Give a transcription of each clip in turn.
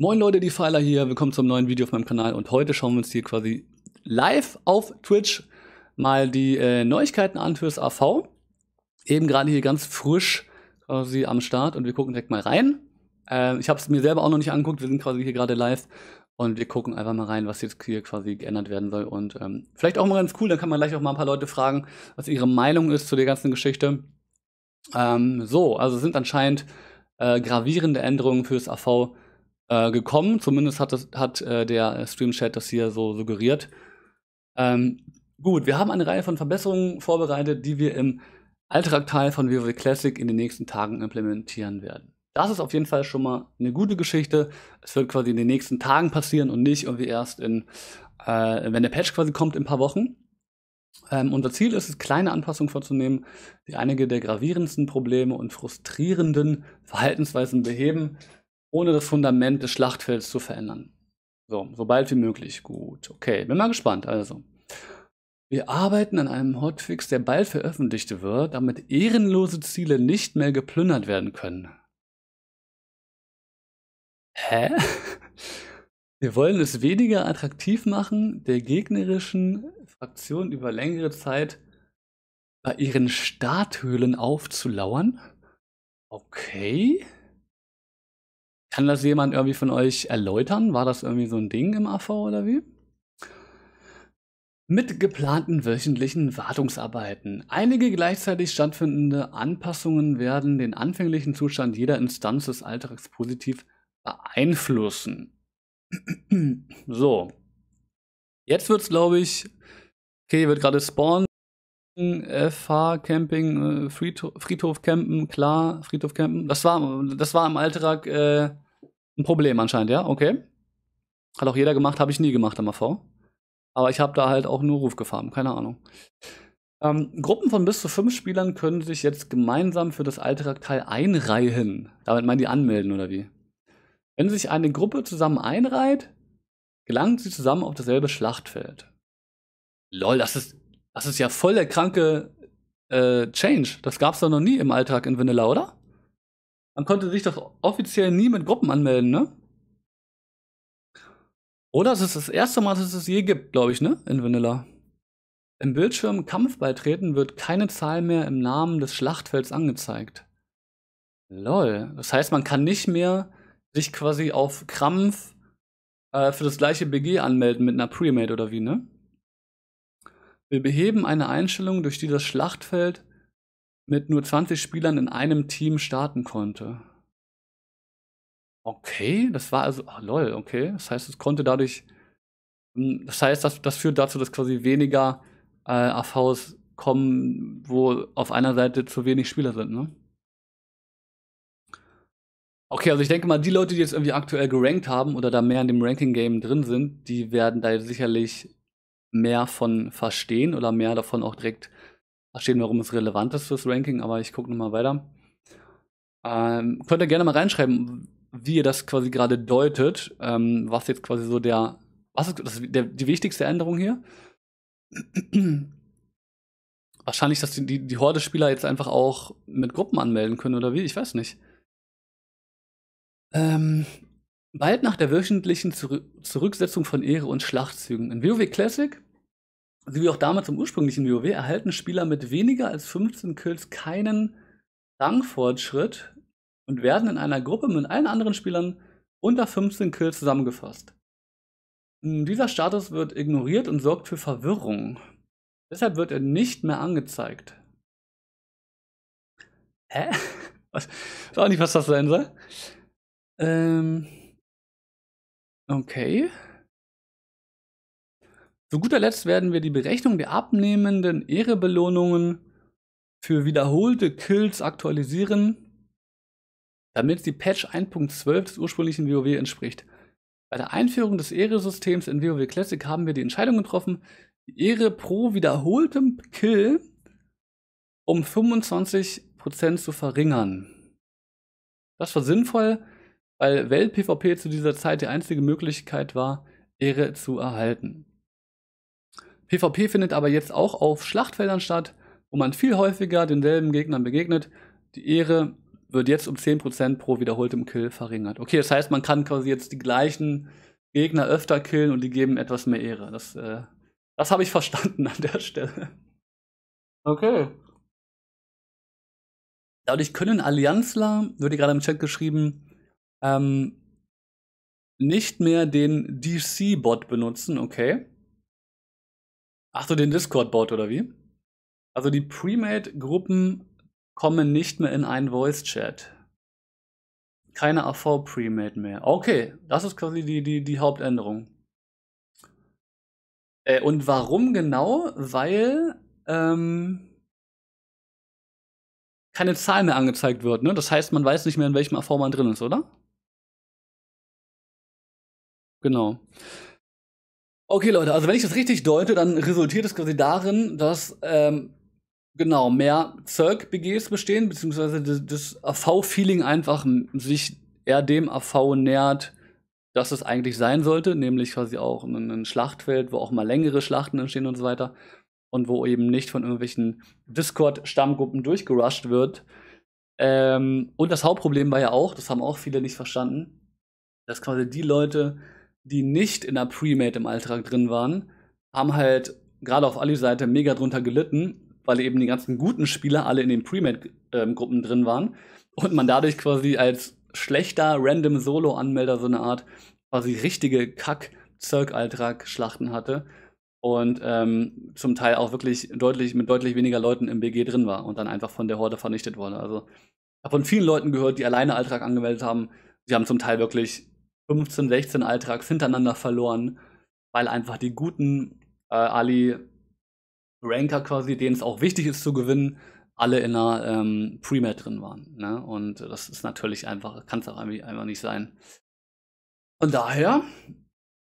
Moin Leute, die Pfeiler hier, willkommen zum neuen Video auf meinem Kanal und heute schauen wir uns hier quasi live auf Twitch mal die äh, Neuigkeiten an fürs AV. Eben gerade hier ganz frisch quasi am Start und wir gucken direkt mal rein. Äh, ich habe es mir selber auch noch nicht angeguckt, wir sind quasi hier gerade live und wir gucken einfach mal rein, was jetzt hier quasi geändert werden soll und ähm, vielleicht auch mal ganz cool, dann kann man gleich auch mal ein paar Leute fragen, was ihre Meinung ist zu der ganzen Geschichte. Ähm, so, also sind anscheinend äh, gravierende Änderungen fürs AV äh, gekommen. Zumindest hat, das, hat äh, der Stream-Chat das hier so suggeriert. Ähm, gut, wir haben eine Reihe von Verbesserungen vorbereitet, die wir im Alltagteil von WoW Classic in den nächsten Tagen implementieren werden. Das ist auf jeden Fall schon mal eine gute Geschichte. Es wird quasi in den nächsten Tagen passieren und nicht irgendwie erst in, äh, wenn der Patch quasi kommt, in ein paar Wochen. Ähm, unser Ziel ist es, kleine Anpassungen vorzunehmen, die einige der gravierendsten Probleme und frustrierenden Verhaltensweisen beheben, ohne das Fundament des Schlachtfelds zu verändern. So, sobald wie möglich. Gut, okay, bin mal gespannt. Also, wir arbeiten an einem Hotfix, der bald veröffentlicht wird, damit ehrenlose Ziele nicht mehr geplündert werden können. Hä? Wir wollen es weniger attraktiv machen, der gegnerischen Fraktion über längere Zeit bei ihren Starthöhlen aufzulauern? Okay. Kann das jemand irgendwie von euch erläutern? War das irgendwie so ein Ding im AV oder wie? Mit geplanten wöchentlichen Wartungsarbeiten. Einige gleichzeitig stattfindende Anpassungen werden den anfänglichen Zustand jeder Instanz des Alltags positiv beeinflussen. so. Jetzt wird's, glaube ich. Okay, wird gerade spawnen. FH Camping, äh, Friedhof, Friedhof Campen, klar, Friedhof Campen. Das war, das war im Alltag äh, ein Problem anscheinend, ja, okay. Hat auch jeder gemacht, habe ich nie gemacht am AV. Aber ich habe da halt auch nur Rufgefahren, keine Ahnung. Ähm, Gruppen von bis zu fünf Spielern können sich jetzt gemeinsam für das Alltagteil einreihen. Damit meinen die anmelden, oder wie? Wenn sich eine Gruppe zusammen einreiht, gelangen sie zusammen auf dasselbe Schlachtfeld. Lol, das ist, das ist ja voll der kranke äh, Change. Das gab's doch noch nie im Alltag in Vanilla, oder? Man konnte sich doch offiziell nie mit Gruppen anmelden, ne? Oder es ist das erste Mal, dass es das je gibt, glaube ich, ne? In Vanilla. Im Bildschirm Kampf beitreten wird keine Zahl mehr im Namen des Schlachtfelds angezeigt. Lol. Das heißt, man kann nicht mehr sich quasi auf Krampf äh, für das gleiche BG anmelden mit einer Premade oder wie, ne? Wir beheben eine Einstellung, durch die das Schlachtfeld mit nur 20 Spielern in einem Team starten konnte. Okay, das war also, ach lol, okay. Das heißt, es konnte dadurch, hm, das heißt, das, das führt dazu, dass quasi weniger äh, AVs kommen, wo auf einer Seite zu wenig Spieler sind, ne? Okay, also ich denke mal, die Leute, die jetzt irgendwie aktuell gerankt haben oder da mehr in dem Ranking-Game drin sind, die werden da sicherlich mehr von verstehen oder mehr davon auch direkt verstehen, warum es relevant ist fürs Ranking, aber ich gucke nochmal weiter. Ähm, könnt ihr gerne mal reinschreiben, wie ihr das quasi gerade deutet, ähm, was jetzt quasi so der, was ist, das der, die wichtigste Änderung hier? Wahrscheinlich, dass die, die Horde-Spieler jetzt einfach auch mit Gruppen anmelden können oder wie, ich weiß nicht. Ähm, bald nach der wöchentlichen Zur Zurücksetzung von Ehre und Schlachtzügen. In WoW Classic also wie auch damals im ursprünglichen WoW, erhalten Spieler mit weniger als 15 Kills keinen Rangfortschritt und werden in einer Gruppe mit allen anderen Spielern unter 15 Kills zusammengefasst. Hm, dieser Status wird ignoriert und sorgt für Verwirrung. Deshalb wird er nicht mehr angezeigt. Hä? Was? Ich weiß auch nicht, was das sein soll. Ähm. Okay. Zu guter Letzt werden wir die Berechnung der abnehmenden Ehrebelohnungen für wiederholte Kills aktualisieren, damit die Patch 1.12 des ursprünglichen WoW entspricht. Bei der Einführung des Ehre-Systems in WoW Classic haben wir die Entscheidung getroffen, die Ehre pro wiederholtem Kill um 25% zu verringern. Das war sinnvoll, weil Welt-PvP zu dieser Zeit die einzige Möglichkeit war, Ehre zu erhalten. PvP findet aber jetzt auch auf Schlachtfeldern statt, wo man viel häufiger denselben Gegnern begegnet. Die Ehre wird jetzt um 10% pro wiederholtem Kill verringert. Okay, das heißt, man kann quasi jetzt die gleichen Gegner öfter killen und die geben etwas mehr Ehre. Das, äh, das habe ich verstanden an der Stelle. Okay. Dadurch können Allianzler, wird hier gerade im Chat geschrieben, ähm, nicht mehr den DC-Bot benutzen, okay. Ach so, den Discord-Bot oder wie? Also die Premade-Gruppen kommen nicht mehr in einen Voice-Chat. Keine AV-Premade mehr. Okay, das ist quasi die, die, die Hauptänderung. Äh, und warum genau? Weil ähm, keine Zahl mehr angezeigt wird. Ne? Das heißt, man weiß nicht mehr, in welchem AV man drin ist, oder? Genau. Okay, Leute, also wenn ich das richtig deute, dann resultiert es quasi darin, dass ähm, genau mehr Zirk-BGs bestehen, beziehungsweise das, das AV-Feeling einfach sich eher dem AV nähert, dass es eigentlich sein sollte, nämlich quasi auch ein Schlachtfeld, wo auch mal längere Schlachten entstehen und so weiter und wo eben nicht von irgendwelchen Discord-Stammgruppen durchgerusht wird. Ähm, und das Hauptproblem war ja auch, das haben auch viele nicht verstanden, dass quasi die Leute, die nicht in der Pre-Made im Alltag drin waren, haben halt gerade auf Ali Seite mega drunter gelitten, weil eben die ganzen guten Spieler alle in den Pre-Made-Gruppen ähm, drin waren und man dadurch quasi als schlechter random Solo-Anmelder so eine Art quasi richtige kack zirk altrag schlachten hatte und ähm, zum Teil auch wirklich deutlich mit deutlich weniger Leuten im BG drin war und dann einfach von der Horde vernichtet wurde. Also habe von vielen Leuten gehört, die alleine Alltag angemeldet haben. Sie haben zum Teil wirklich 15, 16 Alltags hintereinander verloren, weil einfach die guten äh, Ali-Ranker quasi, denen es auch wichtig ist zu gewinnen, alle in einer ähm, pre drin waren. Ne? Und das ist natürlich einfach, kann es auch einfach nicht sein. Von daher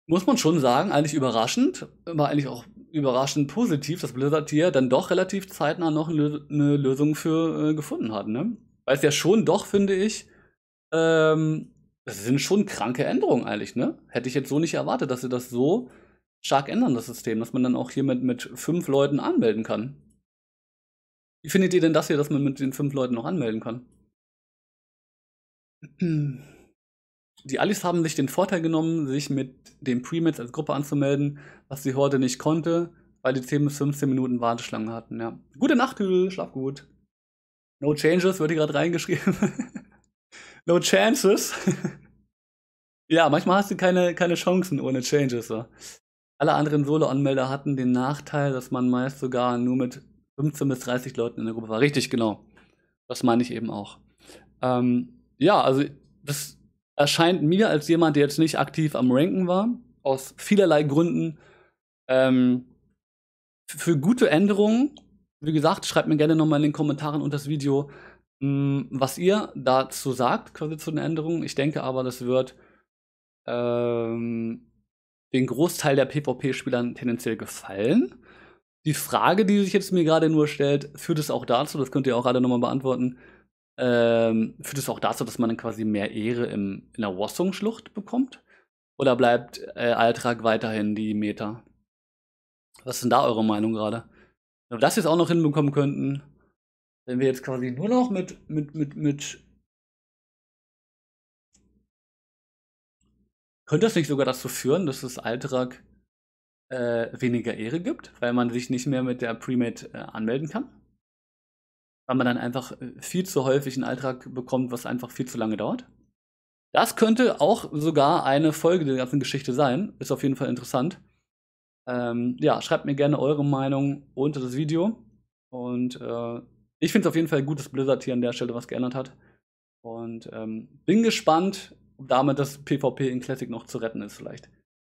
muss man schon sagen, eigentlich überraschend, war eigentlich auch überraschend positiv, dass Blizzard hier dann doch relativ zeitnah noch eine Lösung für äh, gefunden hat. Ne? Weil es ja schon doch, finde ich, ähm, das sind schon kranke Änderungen eigentlich, ne? Hätte ich jetzt so nicht erwartet, dass sie das so stark ändern, das System, dass man dann auch hier mit, mit fünf Leuten anmelden kann. Wie findet ihr denn das hier, dass man mit den fünf Leuten noch anmelden kann? Die Alice haben sich den Vorteil genommen, sich mit den Premats als Gruppe anzumelden, was die Horde nicht konnte, weil die 10 bis 15 Minuten Warteschlange hatten, ja. Gute Nacht, Hügel, schlaf gut. No changes, wird hier gerade reingeschrieben. No chances. ja, manchmal hast du keine, keine Chancen ohne Changes. So. Alle anderen Solo-Anmelder hatten den Nachteil, dass man meist sogar nur mit 15 bis 30 Leuten in der Gruppe war. Richtig, genau. Das meine ich eben auch. Ähm, ja, also das erscheint mir als jemand, der jetzt nicht aktiv am Ranken war, aus vielerlei Gründen ähm, für gute Änderungen. Wie gesagt, schreibt mir gerne nochmal in den Kommentaren unter das Video, Mm, was ihr dazu sagt, quasi zu den Änderungen, ich denke aber, das wird ähm, den Großteil der PvP-Spielern tendenziell gefallen. Die Frage, die sich jetzt mir gerade nur stellt, führt es auch dazu, das könnt ihr auch gerade nochmal beantworten, ähm, führt es auch dazu, dass man dann quasi mehr Ehre im, in der Wassung-Schlucht bekommt? Oder bleibt äh, Altrag weiterhin die Meta? Was ist denn da eure Meinung gerade? Wenn wir das jetzt auch noch hinbekommen könnten, wenn wir jetzt quasi nur noch mit, mit, mit, mit. Könnte das nicht sogar dazu führen, dass es Altrag äh, weniger Ehre gibt, weil man sich nicht mehr mit der Premade äh, anmelden kann? Weil man dann einfach äh, viel zu häufig einen Altrag bekommt, was einfach viel zu lange dauert? Das könnte auch sogar eine Folge der ganzen Geschichte sein. Ist auf jeden Fall interessant. Ähm, ja, schreibt mir gerne eure Meinung unter das Video. Und äh, ich finde es auf jeden Fall gut, dass Blizzard hier an der Stelle was geändert hat. Und ähm, bin gespannt, ob damit das PvP in Classic noch zu retten ist, vielleicht.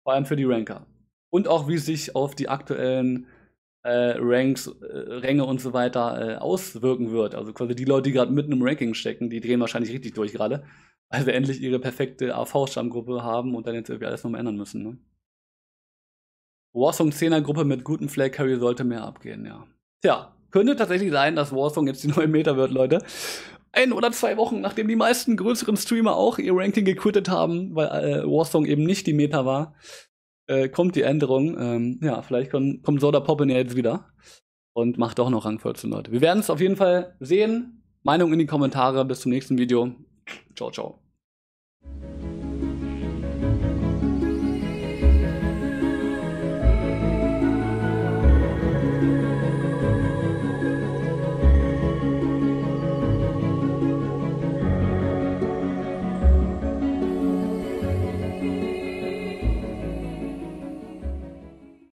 Vor allem für die Ranker. Und auch, wie es sich auf die aktuellen äh, Ranks, äh, Ränge und so weiter äh, auswirken wird. Also quasi die Leute, die gerade mitten im Ranking stecken, die drehen wahrscheinlich richtig durch gerade, weil sie endlich ihre perfekte AV-Stammgruppe haben und dann jetzt irgendwie alles nochmal ändern müssen. Ne? Warzone 10er Gruppe mit gutem Flag Carry sollte mehr abgehen, ja. Tja, könnte tatsächlich sein, dass Warzone jetzt die neue Meta wird, Leute. Ein oder zwei Wochen, nachdem die meisten größeren Streamer auch ihr Ranking gequittet haben, weil äh, Warzone eben nicht die Meta war, äh, kommt die Änderung. Ähm, ja, vielleicht kommt, kommt Soda Poppin ja jetzt wieder und macht doch noch Rang 14, Leute. Wir werden es auf jeden Fall sehen. Meinung in die Kommentare. Bis zum nächsten Video. Ciao, ciao.